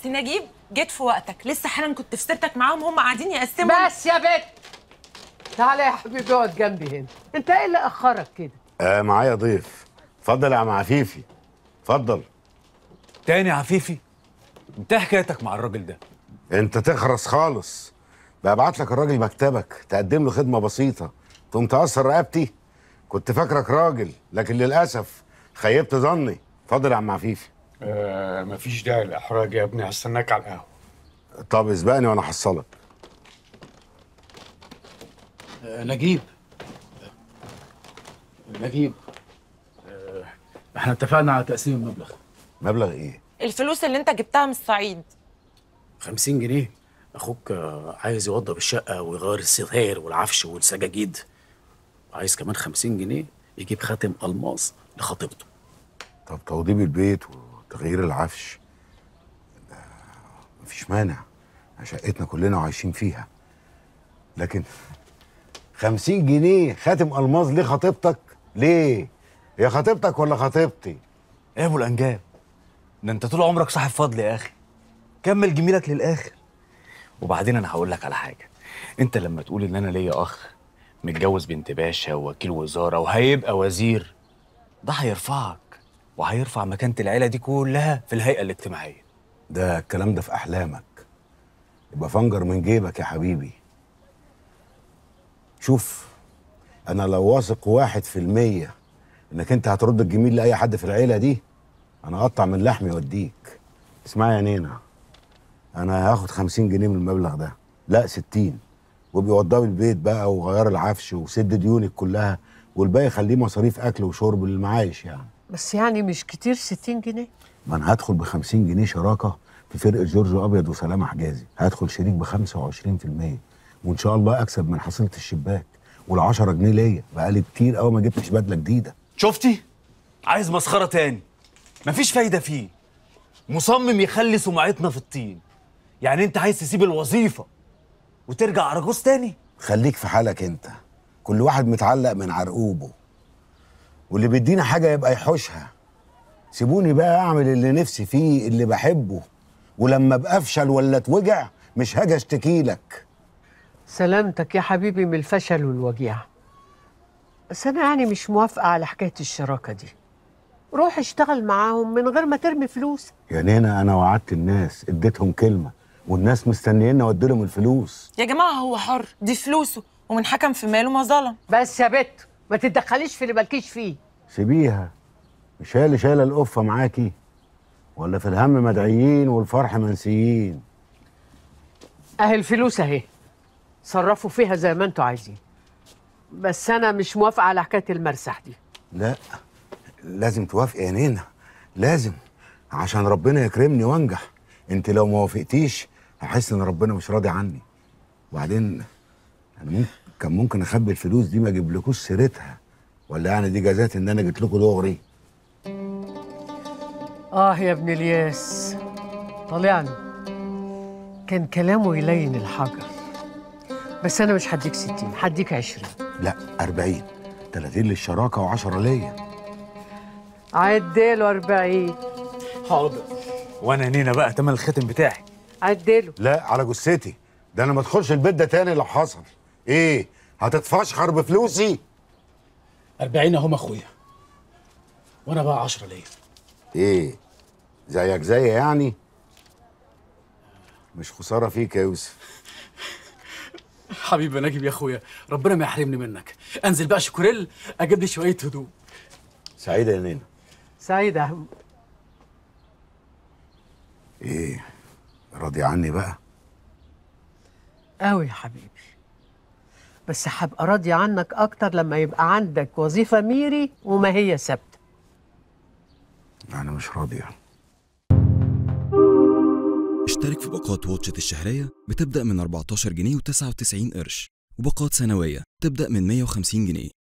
بس نجيب جيت في وقتك لسه حالا كنت في سيرتك معاهم هم قاعدين يقسموا بس يا بت تعالى يا حبيبي اقعد جنبي هنا انت ايه اللي اخرك كده آه معايا ضيف اتفضل يا عم عفيفي اتفضل تاني يا عفيفي انت حكايتك مع الراجل ده انت تخرس خالص ببعت لك الراجل مكتبك تقدم له خدمه بسيطه تقوم تقصر رقبتي كنت فاكرك راجل لكن للاسف خيبت ظني اتفضل يا عم عفيفي آه، مفيش داعي للاحراج يا ابني هستناك على القهوه طب اسبقني وانا هحصلك آه، نجيب نجيب آه، احنا اتفقنا على تقسيم المبلغ مبلغ ايه الفلوس اللي انت جبتها من الصعيد 50 جنيه اخوك عايز يوضب الشقه ويغير الستاير والعفش والسجاجيد عايز كمان 50 جنيه يجيب خاتم الماس لخطيبته طب توضيب البيت و... تغيير العفش مفيش مانع شقتنا كلنا وعايشين فيها لكن خمسين جنيه خاتم ألماظ ليه خطيبتك؟ ليه؟ هي خطيبتك ولا خطيبتي؟ ايه يا ابو الانجاب ده انت طول عمرك صاحب فضل يا اخي كمل جميلك للاخر وبعدين انا هقول لك على حاجه انت لما تقول ان انا ليا اخ متجوز بنت باشا ووكيل وزاره وهيبقى وزير ده هيرفعك وهيرفع مكانة العيلة دي كلها في الهيئة الاجتماعية ده الكلام ده في أحلامك يبقى فنجر من جيبك يا حبيبي شوف أنا لو واثق واحد في المية إنك أنت هترد الجميل لأي حد في العيلة دي أنا أقطع من لحمي وأديك اسمعي يا نينا أنا هاخد خمسين جنيه من المبلغ ده لا ستين وبيوضبي البيت بقى وغير العفش وسد ديونك كلها والباقي خليه مصاريف أكل وشرب للمعايش يعني بس يعني مش كتير 60 جنيه ما انا هدخل ب 50 جنيه شراكه في فرقه جورج ابيض وسلامه حجازي هدخل شريك ب 25% وان شاء الله اكسب من حصيله الشباك وال10 جنيه ليا بقالي كتير قوي ما جبتش بدله جديده شفتي عايز مسخره تاني مفيش فايده فيه مصمم يخلي سمعتنا في الطين يعني انت عايز تسيب الوظيفه وترجع عرجوز تاني خليك في حالك انت كل واحد متعلق من عرقوبه واللي بيدينا حاجه يبقى يحوشها سيبوني بقى اعمل اللي نفسي فيه اللي بحبه ولما ابقى افشل ولا اتوجع مش هاجي اشتكي لك سلامتك يا حبيبي من الفشل والوجيع بس انا يعني مش موافقه على حكايه الشراكه دي روح اشتغل معاهم من غير ما ترمي فلوس يا نينا انا وعدت الناس اديتهم كلمه والناس مستنيين اودي لهم الفلوس يا جماعه هو حر دي فلوسه ومن حكم في ماله ما ظلم بس يا بت ما تتدخليش في اللي مالكيش فيه سيبيها مش هي اللي شايله القفه معاكي ولا في الهم مدعيين والفرح منسيين اهي الفلوس اهي صرفوا فيها زي ما انتوا عايزين بس انا مش موافقه على حكايه المرسح دي لا لازم توافقي يا نينا لازم عشان ربنا يكرمني وانجح انت لو ما وافقتيش هحس ان ربنا مش راضي عني وبعدين انا ممكن كان ممكن اخبي الفلوس دي ما اجيبلكوش سيرتها ولا يعني دي جزات ان انا جيت لكم دغري اه يا ابن الياس طلعني كان كلامه يلين الحجر بس انا مش هديك 60 هديك 20 لا 40 30 للشراكه و10 ليا عدله 40 حاضر وانا نينا بقى تمن الختم بتاعي عدله لا على جثتي ده انا ما ادخلش البيت ده تاني لو حصل ايه هتتفشخر بفلوسي 40 اهم اخويا وانا بقى 10 ليا ايه زيك زي يعني مش خساره فيك يا يوسف حبيبي نجيب يا اخويا ربنا ما يحرمني منك انزل بقى شكوريل اجيب لي شويه هدوم سعيده يا نينا سعيده يا ايه راضي عني بقى قوي يا حبيبي بس هبقى راضي عنك اكتر لما يبقى عندك وظيفه ميري وما هي ثابته انا مش راضيه يعني. اشترك في باقات واتشت الشهريه بتبدا من 14 جنيه و99 قرش وباقات سنويه تبدا من 150 جنيه